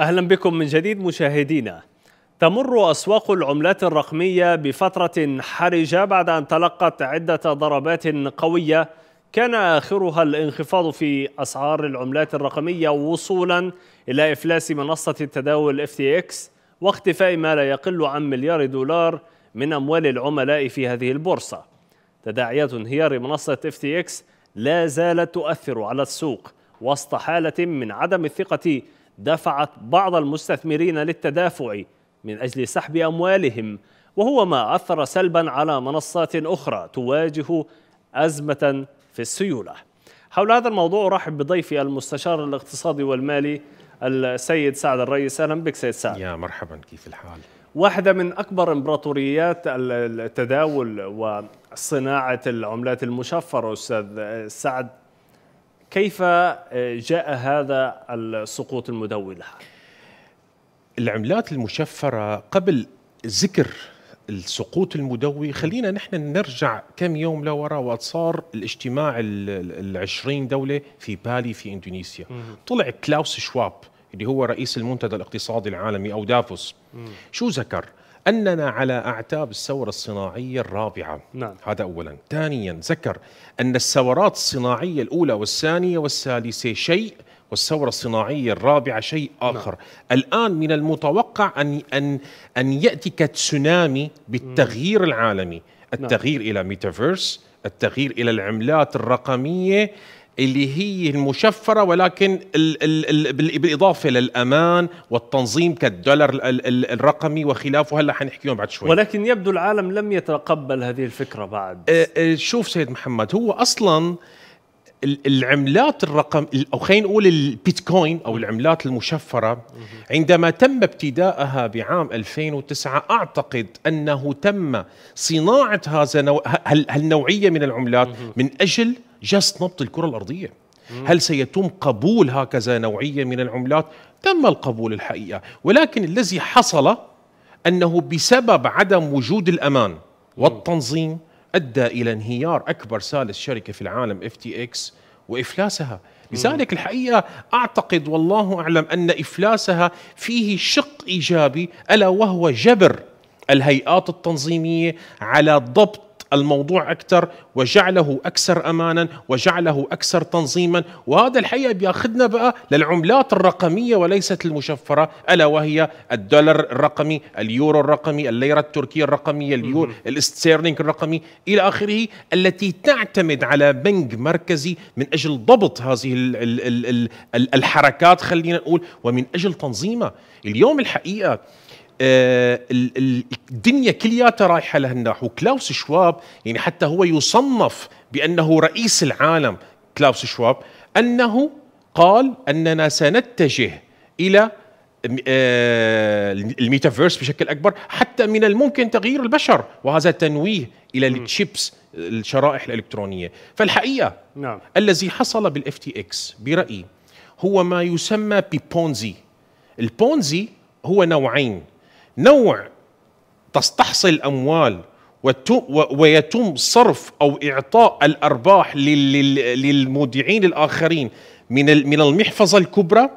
أهلا بكم من جديد مشاهدينا تمر أسواق العملات الرقمية بفترة حرجة بعد أن تلقت عدة ضربات قوية كان آخرها الانخفاض في أسعار العملات الرقمية وصولا إلى إفلاس منصة التداول FTX واختفاء ما لا يقل عن مليار دولار من أموال العملاء في هذه البورصة تداعيات انهيار منصة FTX لا زالت تؤثر على السوق وسط حالة من عدم الثقة دفعت بعض المستثمرين للتدافع من أجل سحب أموالهم وهو ما أثر سلبا على منصات أخرى تواجه أزمة في السيولة حول هذا الموضوع رحب بضيفي المستشار الاقتصادي والمالي السيد سعد الرئيس أهلا بك سيد سعد يا مرحبا كيف الحال؟ واحدة من أكبر إمبراطوريات التداول وصناعة العملات المشفرة أستاذ سعد كيف آه، جاء هذا السقوط المدولة؟ العملات المشفرة قبل ذكر السقوط المدوي خلينا نحن نرجع كم يوم لورا وقت صار الاجتماع العشرين دولة في بالي في إندونيسيا مم. طلع كلاوس شواب اللي هو رئيس المنتدى الاقتصادي العالمي أو دافوس مم. شو ذكر؟ أننا على أعتاب الثورة الصناعية الرابعة نعم. هذا أولا ثانيا ذكر أن الثورات الصناعية الأولى والثانية والثالثة شيء والثورة الصناعية الرابعة شيء نعم. آخر نعم. الآن من المتوقع أن, أن, أن يأتي كتسونامي بالتغيير العالمي نعم. التغيير نعم. إلى ميتافيرس التغيير إلى العملات الرقمية اللي هي المشفرة ولكن بالإضافة للأمان والتنظيم كالدولار الرقمي وخلافه هلأ حنحكيهم بعد شوي ولكن يبدو العالم لم يتقبل هذه الفكرة بعد شوف سيد محمد هو أصلاً العملات الرقم او خلينا نقول البيتكوين او العملات المشفره عندما تم ابتدائها بعام 2009 اعتقد انه تم صناعه هذا هالنوعيه من العملات من اجل جس نبض الكره الارضيه هل سيتم قبول هكذا نوعيه من العملات تم القبول الحقيقه ولكن الذي حصل انه بسبب عدم وجود الامان والتنظيم ادى الى انهيار اكبر ثالث شركه في العالم اف تي اكس وافلاسها لذلك الحقيقه اعتقد والله اعلم ان افلاسها فيه شق ايجابي الا وهو جبر الهيئات التنظيميه على ضبط الموضوع أكثر وجعله أكثر أمانا وجعله أكثر تنظيما وهذا الحقيقة بياخذنا بقى للعملات الرقمية وليست المشفرة ألا وهي الدولار الرقمي اليورو الرقمي الليرة التركية الرقمية اليورو الاستيرلينج الرقمي إلى آخره التي تعتمد على بنك مركزي من أجل ضبط هذه الـ الـ الـ الـ الحركات خلينا نقول ومن أجل تنظيمها اليوم الحقيقة آه، الدنيا كلياتها رايحه لهالناحيه وكلاوس شواب يعني حتى هو يصنف بانه رئيس العالم كلاوس شواب انه قال اننا سنتجه الى آه، الميتافيرس بشكل اكبر حتى من الممكن تغيير البشر وهذا تنويه الى التشيبس الشرائح الالكترونيه فالحقيقه نعم. الذي حصل بالاف تي اكس برايي هو ما يسمى ببونزي البونزي هو نوعين نوع تستحصل اموال ويتم صرف او اعطاء الارباح للمودعين الاخرين من من المحفظه الكبرى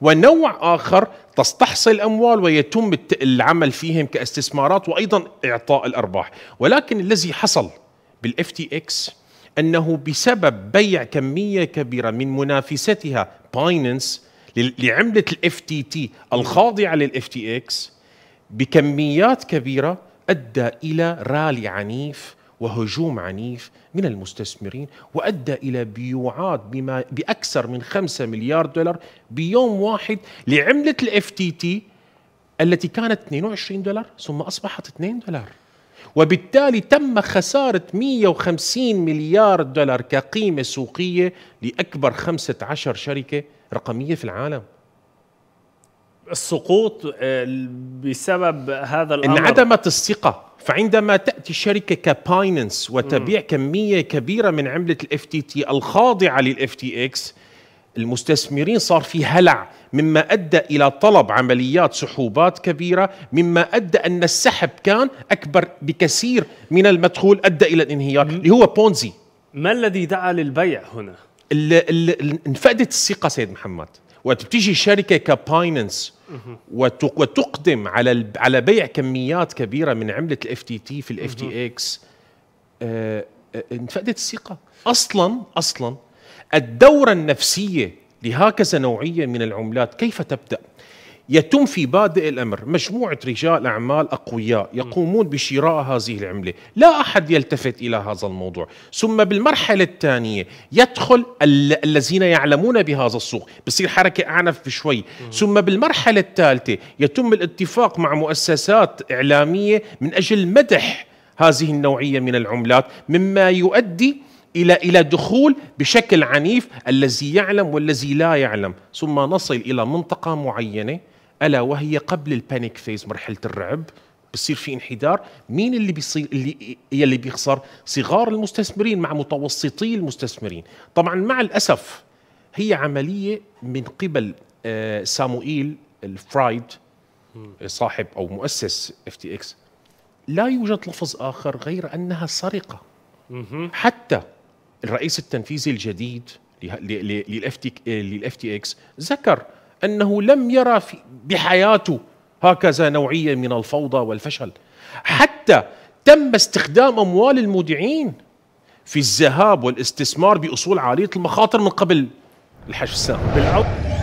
ونوع اخر تستحصل اموال ويتم العمل فيهم كاستثمارات وايضا اعطاء الارباح ولكن الذي حصل بالاف تي اكس انه بسبب بيع كميه كبيره من منافستها بايننس لعمله الاف تي تي الخاضعه للاف تي اكس بكميات كبيره ادى الى رالي عنيف وهجوم عنيف من المستثمرين وأدى إلى بيوعات بما بأكثر من 5 مليار دولار بيوم واحد لعملة الاف تي تي التي كانت 22 دولار ثم أصبحت 2 دولار وبالتالي تم خسارة 150 مليار دولار كقيمة سوقية لأكبر 15 شركة رقمية في العالم السقوط آه، بسبب هذا الامر انعدمت الثقه فعندما تاتي شركه كبايننس وتبيع م. كميه كبيره من عمله الاف تي تي الخاضعه للاف تي اكس المستثمرين صار في هلع مما ادى الى طلب عمليات سحوبات كبيره مما ادى ان السحب كان اكبر بكثير من المدخول ادى الى الانهيار م. اللي هو بونزي ما الذي دعا للبيع هنا انفقدت الثقه سيد محمد وقت بتيجي شركه كبايننس وتقدم على على بيع كميات كبيره من عمله الاف تي تي في الاف تي اكس انفقدت الثقه اصلا اصلا الدوره النفسيه لهكذا نوعيه من العملات كيف تبدا؟ يتم في بادئ الامر مجموعه رجال اعمال اقوياء يقومون بشراء هذه العمله، لا احد يلتفت الى هذا الموضوع، ثم بالمرحله الثانيه يدخل الذين يعلمون بهذا السوق، بصير حركه اعنف بشوي، ثم بالمرحله الثالثه يتم الاتفاق مع مؤسسات اعلاميه من اجل مدح هذه النوعيه من العملات، مما يؤدي الى الى دخول بشكل عنيف الذي يعلم والذي لا يعلم ثم نصل الى منطقه معينه الا وهي قبل البانيك فيز مرحله الرعب بصير في انحدار مين اللي بيصير اللي يلي بيخسر صغار المستثمرين مع متوسطي المستثمرين طبعا مع الاسف هي عمليه من قبل آه، سامويل الفرايد صاحب او مؤسس اف تي اكس لا يوجد لفظ اخر غير انها سرقه حتى الرئيس التنفيذي الجديد للاف تي اكس ذكر انه لم يرى في بحياته هكذا نوعيه من الفوضى والفشل حتى تم استخدام اموال المودعين في الذهاب والاستثمار باصول عاليه المخاطر من قبل الحشد السابق